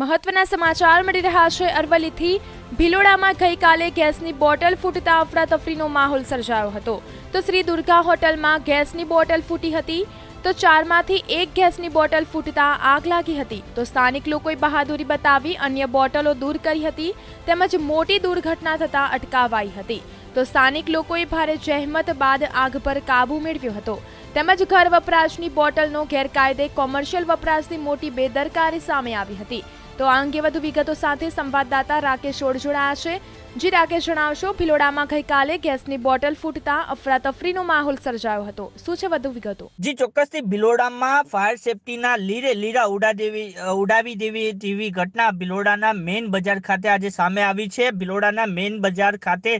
મહત્વના સમાચાર મળી રહ્યા છે અરવલ્લીથી ભીલોડામાં ગઈકાલે ગેસની બોટલ ફૂટતા અફરાતફરીનો માહોલ સર્જાયો હતો તો શ્રી દુર્ગા હોટલમાં ગેસની બોટલ ફૂટી હતી તો ચારમાંથી એક ગેસની બોટલ ફૂટતા આગ લાગી હતી તો સ્થાનિક લોકોએ બહાદુરી બતાવી અન્ય બોટલો દૂર કરી હતી તેમજ મોટી દુર્ઘટના થતાં અટકાવાઈ હતી તો સ્થાનિક લોકોએ ભારે જહેમત બાદ આગ પર કાબૂ મેળવ્યો હતો તેમજ ઘર વપરાશની બોટલનો ગેરકાયદે કોમર્શિયલ વપરાશની મોટી બેદરકારી સામે આવી હતી તો આ અંગે વધુ વિગતો સાથે સંવાદદાતા રાકેશ ઓડ છે જી રાકેશ જણાવશો ભિલોડામાં ગઈકાલે ગેસની બોટલ ફૂટતા અફરાતફરીનો માહોલ સર્જાયો હતો શું છે વધુ વિગતો જી ચોક્કસથી ભિલોડામાં ફાયર સેફટીના લીરે લીરા ઉડા દેવી ઉડાવી દેવી તેવી ઘટના ભિલોડાના મેઇન બજાર ખાતે આજે સામે આવી છે ભિલોડાના મેઇન બજાર ખાતે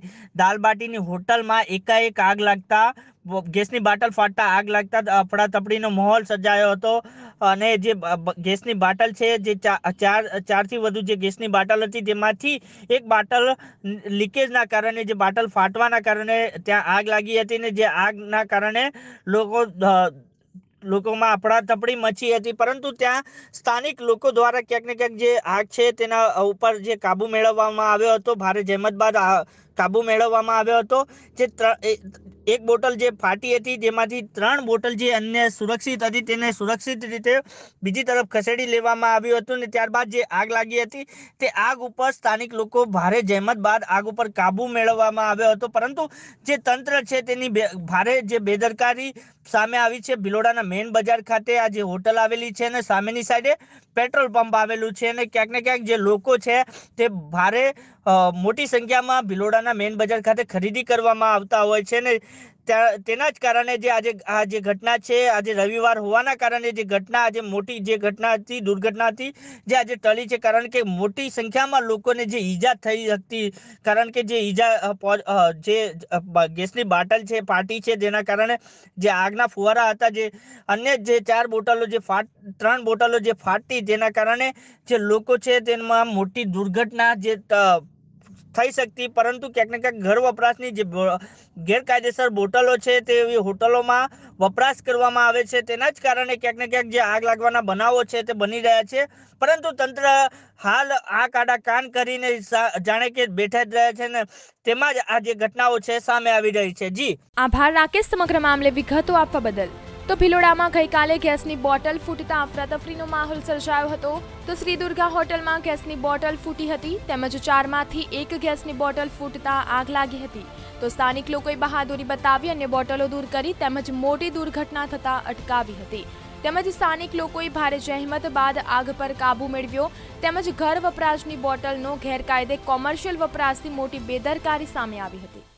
દાલબાટીની હોટલમાં એકાએક આગ લાગતા ગેસની બાટલ ફાટતા આગ લાગતા અફડાતફડીનો માહોલ સર્જાયો હતો અને જે ગેસની બાટલ છે જે ચાર ચારથી વધુ જે ગેસની બાટલ હતી તેમાંથી એક બાટલ લીકેજના કારણે જે બાટલ ફાટવાના કારણે ત્યાં આગ લાગી હતી ને જે આગના કારણે લોકો લોકોમાં અફડાતફડી મચી હતી પરંતુ ત્યાં સ્થાનિક લોકો દ્વારા ક્યાંક ને ક્યાંક જે આગ છે તેના ઉપર જે કાબુ મેળવવામાં આવ્યો હતો ભારે જહેમત બાદ કાબુ મેળવવામાં આવ્યો હતો જે એક બોટલ જે ફાટી હતી તેમાંથી ત્રણ બોટલ જે અન્ય સુરક્ષિત હતી તેને સુરક્ષિત રીતે બીજી તરફ ખસેડી લેવામાં આવ્યું હતું ને ત્યારબાદ જે આગ લાગી હતી તે આગ ઉપર સ્થાનિક લોકો ભારે જહેમત બાદ આગ ઉપર કાબુ મેળવવામાં આવ્યો હતો પરંતુ જે તંત્ર છે તેની ભારે જે બેદરકારી સામે આવી છે ભિલોડાના મેઇન બજાર ખાતે આ જે હોટલ આવેલી છે અને સામેની સાઈડે પેટ્રોલ પંપ આવેલું છે અને ક્યાંક ને ક્યાંક જે લોકો છે તે ભારે મોટી સંખ્યામાં ભિલોડાના મેઇન બજાર ખાતે ખરીદી કરવામાં આવતા હોય છે ને તેના જ કારણે જે આજે આ જે ઘટના છે આજે રવિવાર હોવાના કારણે જે ઘટના આજે મોટી જે ઘટના હતી દુર્ઘટના હતી જે આજે ટળી છે કારણ કે મોટી સંખ્યામાં લોકોને જે ઈજા થઈ હતી કારણ કે જે ઈજા જે ગેસની બાટલ છે ફાટી છે જેના કારણે જે આગના ફુવારા હતા જે અન્ય જે ચાર બોટલો જે ફાટ ત્રણ બોટલો જે ફાટતી તેના કારણે જે લોકો છે તેમાં મોટી દુર્ઘટના જે થઈ શકતી પરંતુ ક્યાંક ને ક્યાંક ઘર વપરાશની જે ગેરકાયદેસર બોટલો છે તેવી હોટલોમાં વપરાશ કરવામાં આવે છે તેના જ કારણે ક્યાંક ને ક્યાંક જે આગ લાગવાના બનાવો છે તે બની રહ્યા છે પરંતુ તંત્ર હાલ આ કાડા કાન કરીને જાણે કે બેઠા જ રહ્યા છે ને તેમાં જ આ જે ઘટનાઓ છે સામે આવી રહી છે જી આભાર રાકેશ સમગ્ર મામલે વિગતો આપવા બદલ તો ભિલોડામાં ગઈકાલે ગેસની બોટલ ફૂટતા અફરાતફરીનો માહોલ સર્જાયો હતો તો શ્રી દુર્ગા હોટલમાં ગેસની બોટલ ફૂટી હતી તેમજ ચારમાંથી એક ગેસની બોટલ ફૂટતા આગ લાગી હતી તો સ્થાનિક લોકોએ બહાદુરી બતાવી અને બોટલો દૂર કરી તેમજ મોટી દુર્ઘટના થતાં અટકાવી હતી તેમજ સ્થાનિક લોકોએ ભારે જહેમત બાદ આગ પર કાબૂ મેળવ્યો તેમજ ઘર વપરાશની બોટલનો ગેરકાયદે કોમર્શિયલ વપરાશથી મોટી બેદરકારી સામે આવી હતી